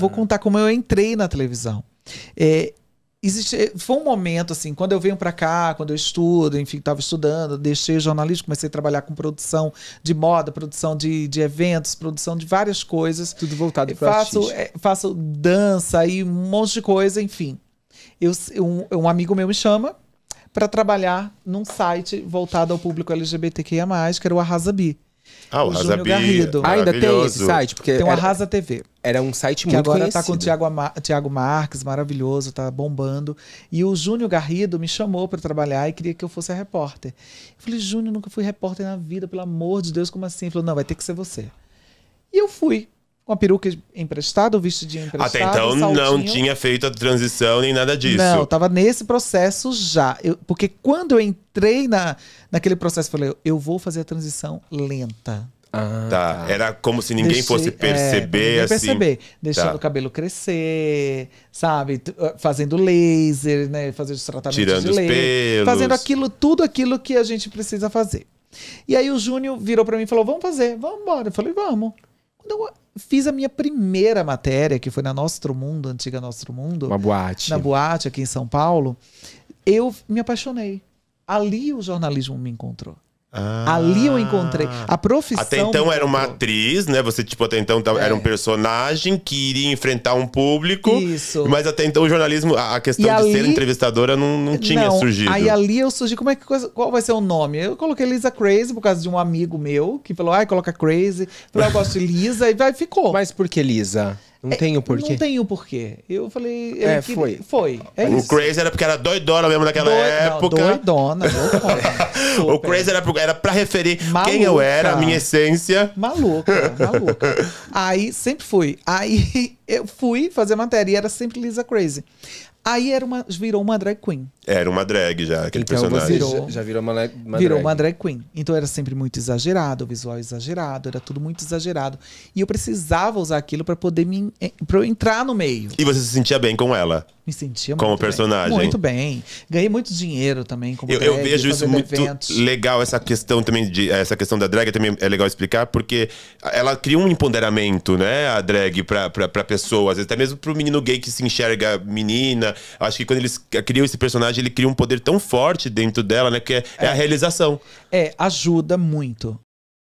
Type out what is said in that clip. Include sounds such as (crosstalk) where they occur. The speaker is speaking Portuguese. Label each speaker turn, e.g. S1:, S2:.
S1: Vou é. contar como eu entrei na televisão. É, existe, foi um momento assim, quando eu venho para cá, quando eu estudo, enfim, estava estudando, deixei jornalismo, comecei a trabalhar com produção de moda, produção de, de eventos, produção de várias coisas. Tudo voltado é, para faço, é, faço dança e um monte de coisa, enfim. Eu, um, um amigo meu me chama para trabalhar num site voltado ao público LGBTQIA+, que era o Arrasabi. Ah, o, o Júnior Garrido. Ah, ainda tem esse site? Porque tem o Arrasa TV. Era um site que muito agora conhecido. tá com o Tiago, Ama Marques, maravilhoso, tá bombando. E o Júnior Garrido me chamou para trabalhar e queria que eu fosse repórter. Eu falei, Júnior, nunca fui repórter na vida, pelo amor de Deus, como assim? Ele falou, não, vai ter que ser você. E eu fui com a peruca emprestada, o vestidinho emprestado. Até então não tinha
S2: feito a transição nem nada disso. Não, eu
S1: tava nesse processo já. Eu, porque quando eu entrei na, naquele processo, falei, eu vou fazer a transição lenta.
S2: Ah, tá. tá. Era como se ninguém Deixei, fosse é, perceber, é, ninguém assim. perceber. Deixando tá. o
S1: cabelo crescer, sabe? Ah, fazendo laser, né? Fazendo os tratamentos Tirando de laser. Os pelos. Fazendo aquilo, tudo aquilo que a gente precisa fazer. E aí o Júnior virou para mim e falou, vamos fazer, vamos embora. Eu falei, vamos. Quando eu fiz a minha primeira matéria, que foi na Nostro Mundo, antiga Nostro Mundo. Uma boate. Na boate aqui em São Paulo, eu me apaixonei. Ali o jornalismo me encontrou.
S2: Ah, Ali eu encontrei. Ah. A profissão. Até então era uma atriz, né? Você, tipo, até então é. era um personagem que iria enfrentar um público. Isso. Mas até então o jornalismo, a questão e de ali... ser entrevistadora não, não tinha não. surgido. Aí
S1: ali eu surgi, como é que qual vai ser o nome? Eu coloquei Lisa Crazy por causa de um amigo meu que falou, ai, coloca Crazy. Eu falei, eu gosto de Lisa, e vai, ficou. Mas por que Lisa? Não é, tem o porquê. Não tem o porquê.
S2: Eu falei. É, queria, foi. Foi. É o isso. Crazy era porque era doidona mesmo naquela Doi, época. Não, doidona, (laughs) o Crazy era, pro, era pra referir maluca. quem eu era, a minha essência. Maluca, (laughs) maluca.
S1: Aí sempre fui. Aí (laughs) eu fui fazer matéria e era sempre Lisa Crazy. Aí era uma, virou uma drag queen.
S2: Era uma drag já, aquele então, personagem. Virou, já, já, virou uma, uma virou drag. uma
S1: drag queen. Então era sempre muito exagerado, o visual exagerado, era tudo muito exagerado. E eu precisava usar aquilo para poder me é, pra eu entrar no meio.
S2: E você se sentia bem com ela? Me sentia como o personagem. Bem. Muito
S1: bem. Ganhei muito dinheiro também como eu, drag, eu vejo isso muito eventos.
S2: legal essa questão também de essa questão da drag também é legal explicar porque ela cria um empoderamento, né, a drag pra, pessoas, até mesmo pro menino gay que se enxerga menina. Acho que quando eles criam esse personagem, ele cria um poder tão forte dentro dela, né, que é, é, é a realização.
S1: É, ajuda muito.